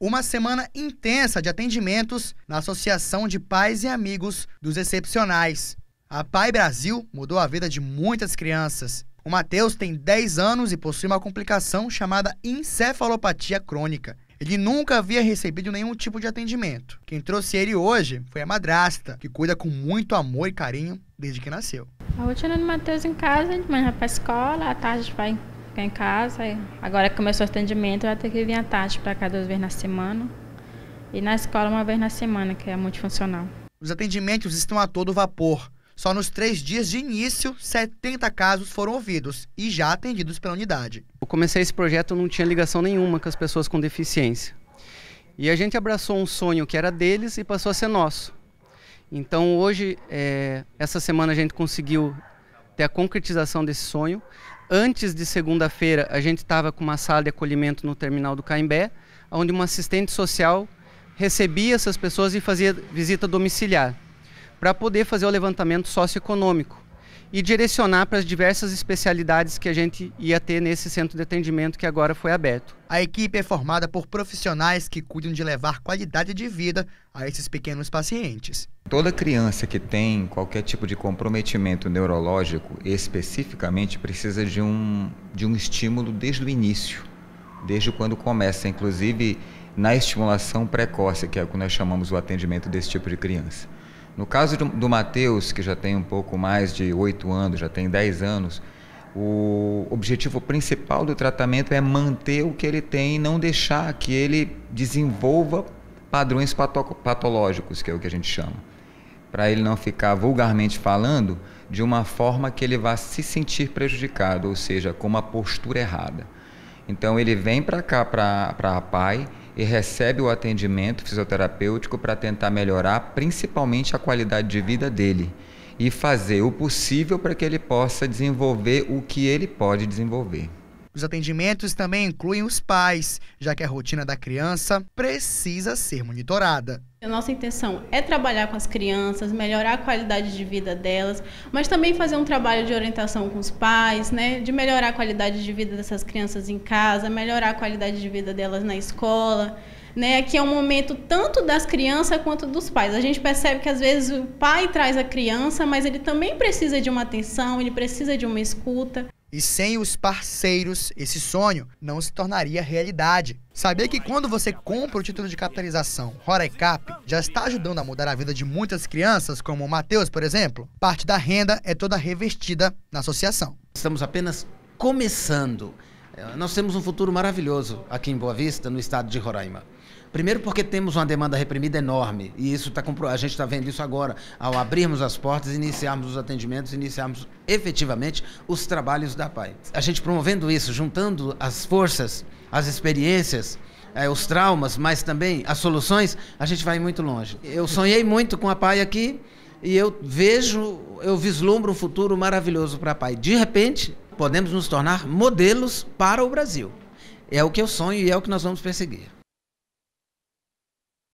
uma semana intensa de atendimentos na Associação de Pais e Amigos dos Excepcionais. A Pai Brasil mudou a vida de muitas crianças. O Matheus tem 10 anos e possui uma complicação chamada encefalopatia crônica. Ele nunca havia recebido nenhum tipo de atendimento. Quem trouxe ele hoje foi a madrasta, que cuida com muito amor e carinho desde que nasceu. A rotina do Matheus em casa, de manhã vai a escola, à tarde vai ficar em casa. Agora que começou o atendimento, eu ter que vir à tarde para cá duas vezes na semana. E na escola uma vez na semana, que é multifuncional. Os atendimentos estão a todo vapor. Só nos três dias de início, 70 casos foram ouvidos e já atendidos pela unidade. Eu comecei esse projeto, não tinha ligação nenhuma com as pessoas com deficiência. E a gente abraçou um sonho que era deles e passou a ser nosso. Então hoje, é, essa semana a gente conseguiu até a concretização desse sonho. Antes de segunda-feira, a gente estava com uma sala de acolhimento no terminal do Caimbé, onde uma assistente social recebia essas pessoas e fazia visita domiciliar, para poder fazer o levantamento socioeconômico e direcionar para as diversas especialidades que a gente ia ter nesse centro de atendimento que agora foi aberto. A equipe é formada por profissionais que cuidam de levar qualidade de vida a esses pequenos pacientes. Toda criança que tem qualquer tipo de comprometimento neurológico, especificamente, precisa de um, de um estímulo desde o início, desde quando começa, inclusive na estimulação precoce, que é o que nós chamamos o atendimento desse tipo de criança. No caso do Mateus, que já tem um pouco mais de oito anos, já tem dez anos, o objetivo principal do tratamento é manter o que ele tem e não deixar que ele desenvolva padrões patológicos, que é o que a gente chama. Para ele não ficar, vulgarmente falando, de uma forma que ele vá se sentir prejudicado, ou seja, com uma postura errada. Então ele vem para cá, para a PAI, e recebe o atendimento fisioterapêutico para tentar melhorar principalmente a qualidade de vida dele e fazer o possível para que ele possa desenvolver o que ele pode desenvolver. Os atendimentos também incluem os pais, já que a rotina da criança precisa ser monitorada. A nossa intenção é trabalhar com as crianças, melhorar a qualidade de vida delas, mas também fazer um trabalho de orientação com os pais, né, de melhorar a qualidade de vida dessas crianças em casa, melhorar a qualidade de vida delas na escola. Né, que é um momento tanto das crianças quanto dos pais. A gente percebe que às vezes o pai traz a criança, mas ele também precisa de uma atenção, ele precisa de uma escuta. E sem os parceiros, esse sonho não se tornaria realidade. Saber que quando você compra o título de capitalização Horecap, já está ajudando a mudar a vida de muitas crianças, como o Matheus, por exemplo? Parte da renda é toda revestida na associação. Estamos apenas começando. Nós temos um futuro maravilhoso aqui em Boa Vista, no estado de Roraima. Primeiro porque temos uma demanda reprimida enorme e isso tá a gente está vendo isso agora ao abrirmos as portas, iniciarmos os atendimentos, iniciarmos efetivamente os trabalhos da PAI. A gente promovendo isso, juntando as forças, as experiências, é, os traumas, mas também as soluções, a gente vai muito longe. Eu sonhei muito com a PAI aqui e eu vejo, eu vislumbro um futuro maravilhoso para a PAI. De repente, podemos nos tornar modelos para o Brasil. É o que eu sonho e é o que nós vamos perseguir.